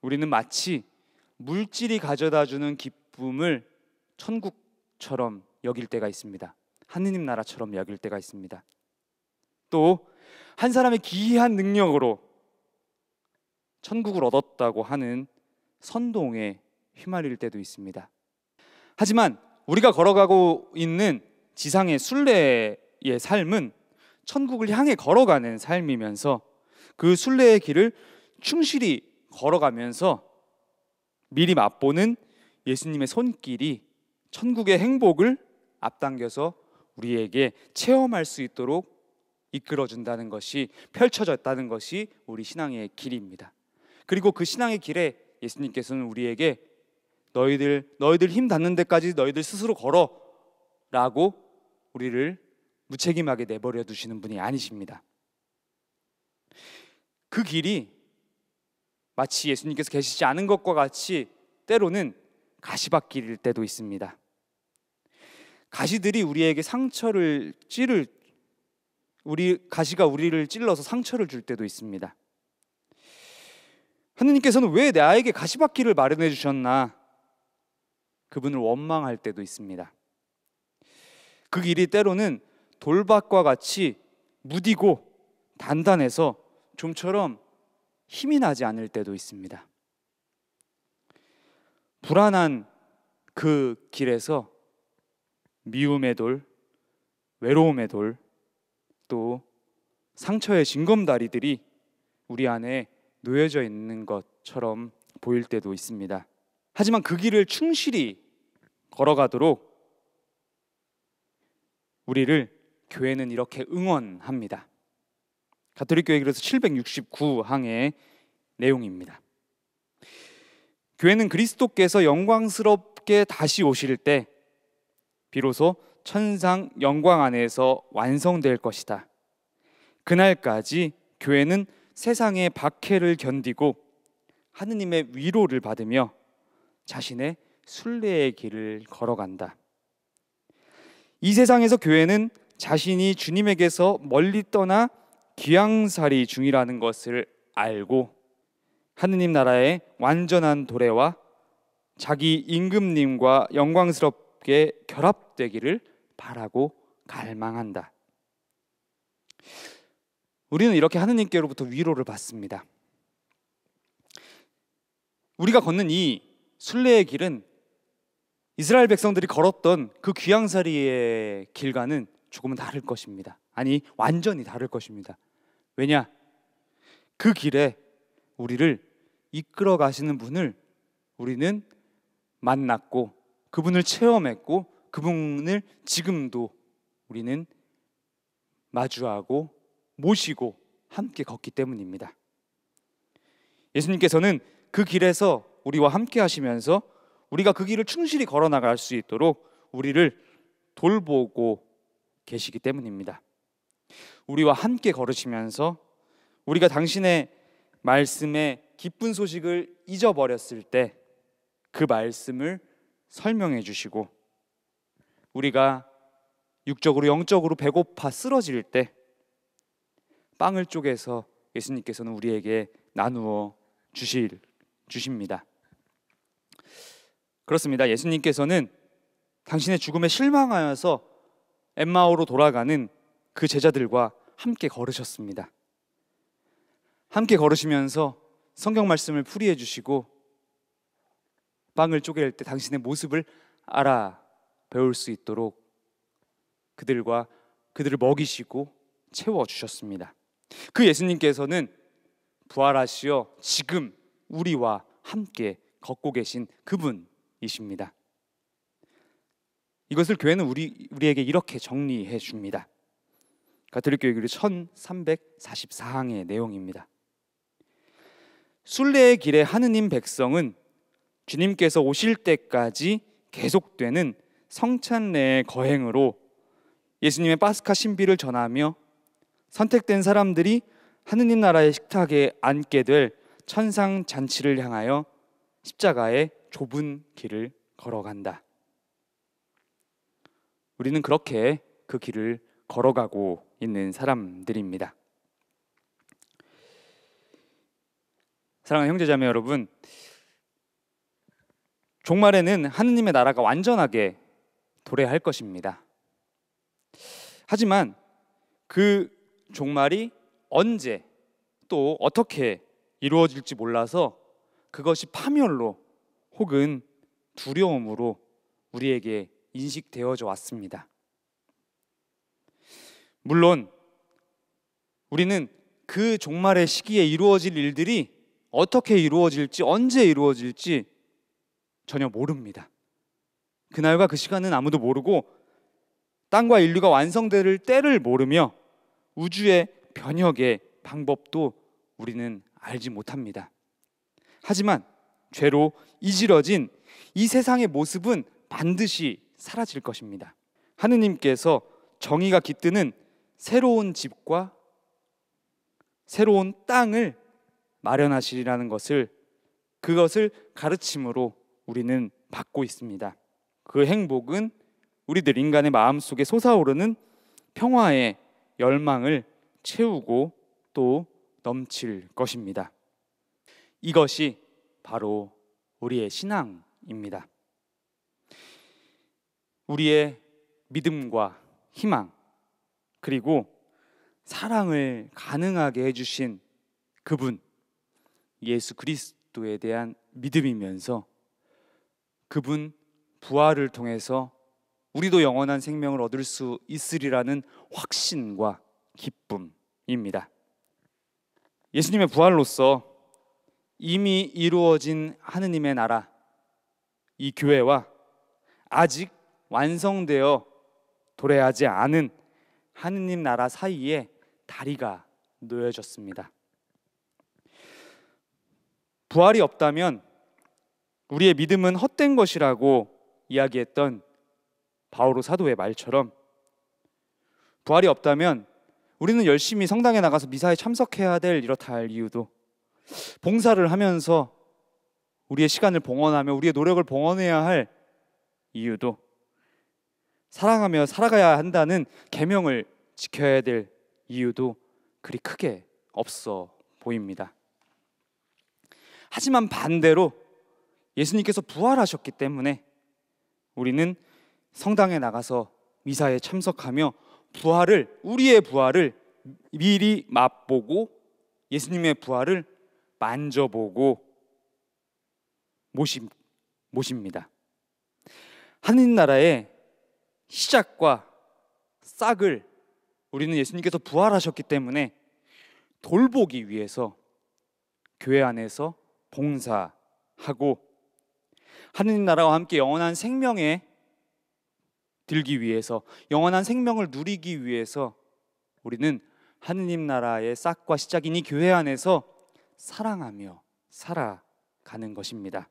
우리는 마치 물질이 가져다 주는 기쁨을 천국처럼 여길 때가 있습니다. 하느님 나라처럼 여길 때가 있습니다. 또 한 사람의 기이한 능력으로 천국을 얻었다고 하는 선동에 휘말릴 때도 있습니다. 하지만 우리가 걸어가고 있는 지상의 순례 예, 삶은 천국을 향해 걸어가는 삶이면서 그 순례의 길을 충실히 걸어가면서 미리 맛보는 예수님의 손길이 천국의 행복을 앞당겨서 우리에게 체험할 수 있도록 이끌어준다는 것이 펼쳐졌다는 것이 우리 신앙의 길입니다. 그리고 그 신앙의 길에 예수님께서는 우리에게 너희들 너희들 힘 닿는 데까지 너희들 스스로 걸어라고 우리를 무책임하게 내버려 두시는 분이 아니십니다. 그 길이 마치 예수님께서 계시지 않은 것과 같이 때로는 가시밭길일 때도 있습니다. 가시들이 우리에게 상처를 찌를 우리 가시가 우리를 찔러서 상처를 줄 때도 있습니다. 하느님께서는 왜 나에게 가시밭길을 마련해 주셨나? 그분을 원망할 때도 있습니다. 그 길이 때로는 돌밭과 같이 무디고 단단해서 좀처럼 힘이 나지 않을 때도 있습니다. 불안한 그 길에서 미움의 돌, 외로움의 돌, 또 상처의 징검다리들이 우리 안에 놓여져 있는 것처럼 보일 때도 있습니다. 하지만 그 길을 충실히 걸어가도록 우리를 교회는 이렇게 응원합니다. 가톨릭 교회 그래서 769항의 내용입니다. 교회는 그리스도께서 영광스럽게 다시 오실 때 비로소 천상 영광 안에서 완성될 것이다. 그날까지 교회는 세상의 박해를 견디고 하느님의 위로를 받으며 자신의 순례의 길을 걸어간다. 이 세상에서 교회는 자신이 주님에게서 멀리 떠나 귀양살이 중이라는 것을 알고 하느님 나라의 완전한 도래와 자기 임금님과 영광스럽게 결합되기를 바라고 갈망한다. 우리는 이렇게 하느님께로부터 위로를 받습니다. 우리가 걷는 이 순례의 길은 이스라엘 백성들이 걸었던 그귀양살이의 길과는 죽음은 다를 것입니다. 아니, 완전히 다를 것입니다. 왜냐? 그 길에 우리를 이끌어 가시는 분을 우리는 만났고 그분을 체험했고 그분을 지금도 우리는 마주하고 모시고 함께 걷기 때문입니다. 예수님께서는 그 길에서 우리와 함께 하시면서 우리가 그 길을 충실히 걸어 나갈 수 있도록 우리를 돌보고 계시기 때문입니다. 우리와 함께 걸으시면서 우리가 당신의 말씀의 기쁜 소식을 잊어버렸을 때 그 말씀을 설명해 주시고 우리가 육적으로 영적으로 배고파 쓰러질 때 빵을 쪼개서 예수님께서는 우리에게 나누어 주실 주십니다. 그렇습니다. 예수님께서는 당신의 죽음에 실망하여서 엠마오로 돌아가는 그 제자들과 함께 걸으셨습니다. 함께 걸으시면서 성경 말씀을 풀이해 주시고 빵을 쪼갤 때 당신의 모습을 알아 배울 수 있도록 그들과 그들을 먹이시고 채워 주셨습니다. 그 예수님께서는 부활하시어 지금 우리와 함께 걷고 계신 그분이십니다. 이것을 교회는 우리 우리에게 이렇게 정리해 줍니다. 가톨릭 교회 교리 1344항의 내용입니다. 순례의 길에 하느님 백성은 주님께서 오실 때까지 계속되는 성찬례의 거행으로 예수님의 파스카 신비를 전하며 선택된 사람들이 하느님 나라의 식탁에 앉게 될 천상 잔치를 향하여 십자가의 좁은 길을 걸어간다. 우리는 그렇게 그 길을 걸어가고 있는 사람들입니다. 사랑하는 형제자매 여러분, 종말에는 하느님의 나라가 완전하게 도래할 것입니다. 하지만 그 종말이 언제 또 어떻게 이루어질지 몰라서 그것이 파멸로 혹은 두려움으로 우리에게 인식되어져 왔습니다. 물론 우리는 그 종말의 시기에 이루어질 일들이 어떻게 이루어질지 언제 이루어질지 전혀 모릅니다. 그날과 그 시간은 아무도 모르고 땅과 인류가 완성될 때를 모르며 우주의 변혁의 방법도 우리는 알지 못합니다. 하지만 죄로 이지러진 이 세상의 모습은 반드시 사라질 것입니다. 하느님께서 정의가 깃드는 새로운 집과 새로운 땅을 마련하시리라는 것을 그것을 가르침으로 우리는 받고 있습니다. 그 행복은 우리들 인간의 마음 속에 솟아오르는 평화의 열망을 채우고 또 넘칠 것입니다. 이것이 바로 우리의 신앙입니다. 우리의 믿음과 희망 그리고 사랑을 가능하게 해주신 그분 예수 그리스도에 대한 믿음이면서 그분 부활을 통해서 우리도 영원한 생명을 얻을 수 있으리라는 확신과 기쁨입니다. 예수님의 부활로서 이미 이루어진 하느님의 나라, 이 교회와 아직 완성되어 도래하지 않은 하느님 나라 사이에 다리가 놓여졌습니다. 부활이 없다면 우리의 믿음은 헛된 것이라고 이야기했던 바오로 사도의 말처럼 부활이 없다면 우리는 열심히 성당에 나가서 미사에 참석해야 될 이렇다 할 이유도 봉사를 하면서 우리의 시간을 봉헌하며 우리의 노력을 봉헌해야 할 이유도 사랑하며 살아가야 한다는 계명을 지켜야 될 이유도 그리 크게 없어 보입니다. 하지만 반대로 예수님께서 부활하셨기 때문에 우리는 성당에 나가서 미사에 참석하며 부활을 우리의 부활을 미리 맛보고 예수님의 부활을 만져보고 모십, 모십니다. 하늘나라에 시작과 싹을 우리는 예수님께서 부활하셨기 때문에 돌보기 위해서 교회 안에서 봉사하고 하느님 나라와 함께 영원한 생명에 들기 위해서 영원한 생명을 누리기 위해서 우리는 하느님 나라의 싹과 시작이니 교회 안에서 사랑하며 살아가는 것입니다.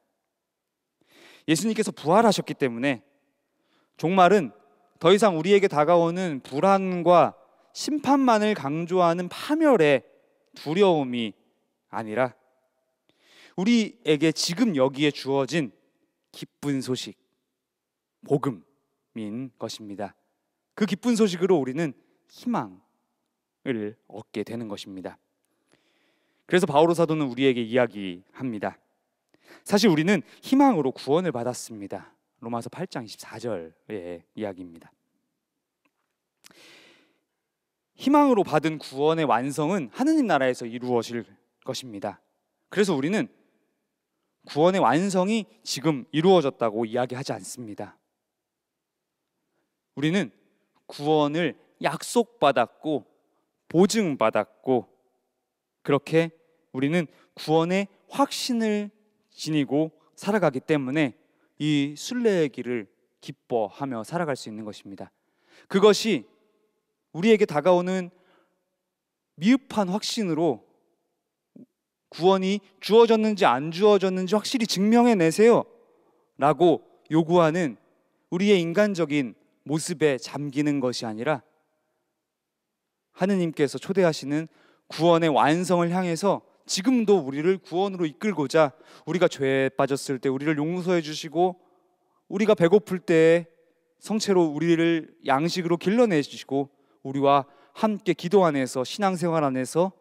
예수님께서 부활하셨기 때문에 종말은 더 이상 우리에게 다가오는 불안과 심판만을 강조하는 파멸의 두려움이 아니라 우리에게 지금 여기에 주어진 기쁜 소식, 복음인 것입니다. 그 기쁜 소식으로 우리는 희망을 얻게 되는 것입니다. 그래서 바오로 사도는 우리에게 이야기합니다. 사실 우리는 희망으로 구원을 받았습니다. 로마서 8장 24절의 이야기입니다. 희망으로 받은 구원의 완성은 하느님 나라에서 이루어질 것입니다. 그래서 우리는 구원의 완성이 지금 이루어졌다고 이야기하지 않습니다. 우리는 구원을 약속받았고 보증받았고 그렇게 우리는 구원의 확신을 지니고 살아가기 때문에 이 순례의 길을 기뻐하며 살아갈 수 있는 것입니다. 그것이 우리에게 다가오는 미흡한 확신으로 구원이 주어졌는지 안 주어졌는지 확실히 증명해 내세요. 라고 요구하는 우리의 인간적인 모습에 잠기는 것이 아니라 하느님께서 초대하시는 구원의 완성을 향해서 지금도 우리를 구원으로 이끌고자 우리가 죄에 빠졌을 때 우리를 용서해 주시고 우리가 배고플 때 성체로 우리를 양식으로 길러내 주시고 우리와 함께 기도 안에서 신앙생활 안에서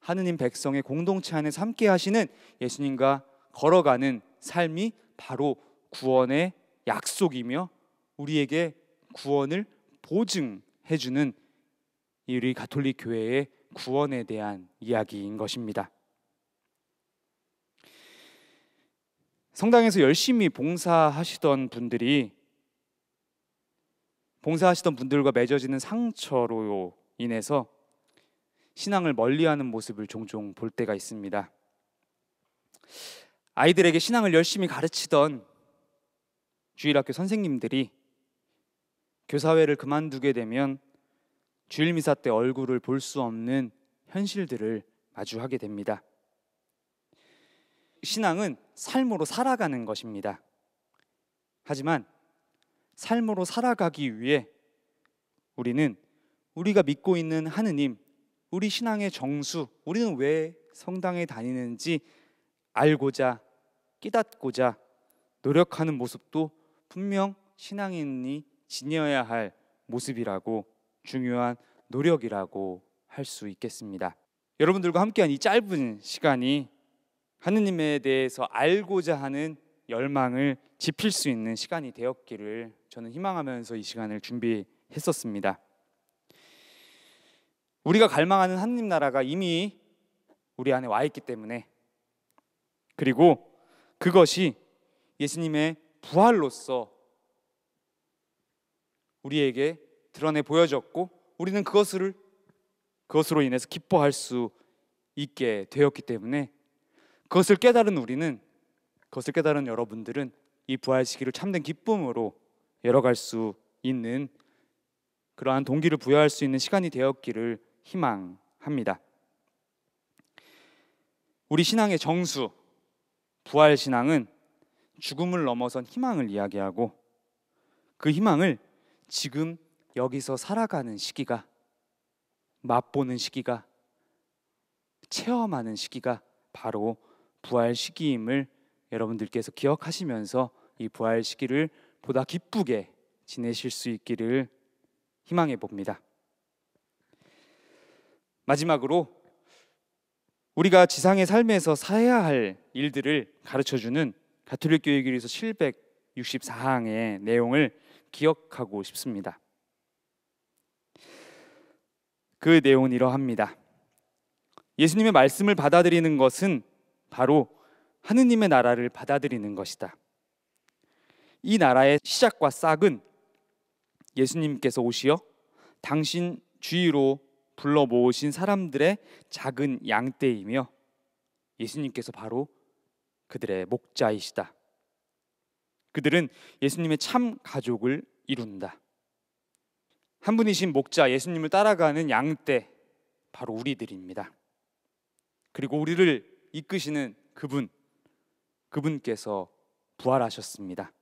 하느님 백성의 공동체 안에서 함께 하시는 예수님과 걸어가는 삶이 바로 구원의 약속이며 우리에게 구원을 보증해 주는 우리 가톨릭 교회의 구원에 대한 이야기인 것입니다. 성당에서 열심히 봉사하시던 분들이 봉사하시던 분들과 맺어지는 상처로 인해서 신앙을 멀리하는 모습을 종종 볼 때가 있습니다. 아이들에게 신앙을 열심히 가르치던 주일학교 선생님들이 교사회를 그만두게 되면 주일 미사 때 얼굴을 볼 수 없는 현실들을 마주하게 됩니다. 신앙은 삶으로 살아가는 것입니다. 하지만 삶으로 살아가기 위해 우리는 우리가 믿고 있는 하느님, 우리 신앙의 정수, 우리는 왜 성당에 다니는지 알고자 깨닫고자 노력하는 모습도 분명 신앙인이 지녀야 할 모습이라고 중요한 노력이라고 할 수 있겠습니다. 여러분들과 함께한 이 짧은 시간이 하느님에 대해서 알고자 하는 열망을 지필 수 있는 시간이 되었기를 저는 희망하면서 이 시간을 준비했었습니다. 우리가 갈망하는 하느님 나라가 이미 우리 안에 와 있기 때문에 그리고 그것이 예수님의 부활로서 우리에게 드러내 보여졌고 우리는 그것을 그것으로 인해서 기뻐할 수 있게 되었기 때문에 그것을 깨달은 우리는 그것을 깨달은 여러분들은 이 부활 시기를 참된 기쁨으로 열어갈 수 있는 그러한 동기를 부여할 수 있는 시간이 되었기를 희망합니다. 우리 신앙의 정수 부활 신앙은 죽음을 넘어선 희망을 이야기하고 그 희망을 지금 여기서 살아가는 시기가 맛보는 시기가 체험하는 시기가 바로 부활 시기임을 여러분들께서 기억하시면서 이 부활 시기를 보다 기쁘게 지내실 수 있기를 희망해 봅니다. 마지막으로 우리가 지상의 삶에서 사야 할 일들을 가르쳐 주는 가톨릭 교회 길에서 764항의 내용을 기억하고 싶습니다. 그 내용은 이러합니다. 예수님의 말씀을 받아들이는 것은 바로 하느님의 나라를 받아들이는 것이다. 이 나라의 시작과 싹은 예수님께서 오시어 당신 주위로 불러 모으신 사람들의 작은 양떼이며 예수님께서 바로 그들의 목자이시다. 그들은 예수님의 참 가족을 이룬다. 한 분이신 목자 예수님을 따라가는 양떼 바로 우리들입니다. 그리고 우리를 이끄시는 그분 그분께서 부활하셨습니다.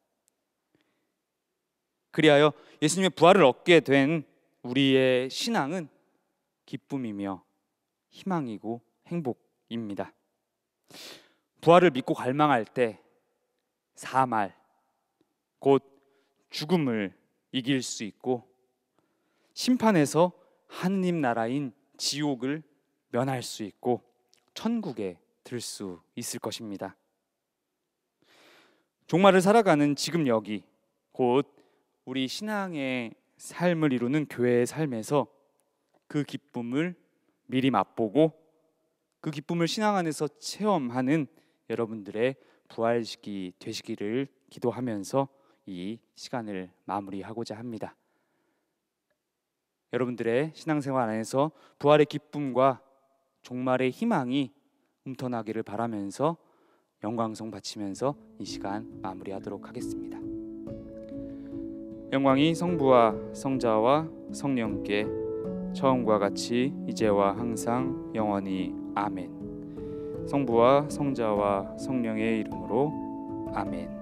그리하여 예수님의 부활을 얻게 된 우리의 신앙은 기쁨이며 희망이고 행복입니다. 부활을 믿고 갈망할 때 사말 곧 죽음을 이길 수 있고 심판에서 하느님 나라인 지옥을 면할 수 있고 천국에 들 수 있을 것입니다. 종말을 살아가는 지금 여기 곧 우리 신앙의 삶을 이루는 교회의 삶에서 그 기쁨을 미리 맛보고 그 기쁨을 신앙 안에서 체험하는 여러분들의 부활식이 되시기를 기도하면서 이 시간을 마무리하고자 합니다. 여러분들의 신앙생활 안에서 부활의 기쁨과 종말의 희망이 움터나기를 바라면서 영광성 바치면서 이 시간 마무리하도록 하겠습니다. 영광이 성부와 성자와 성령께 처음과 같이 이제와 항상 영원히 아멘. 성부와 성자와 성령의 이름으로 아멘.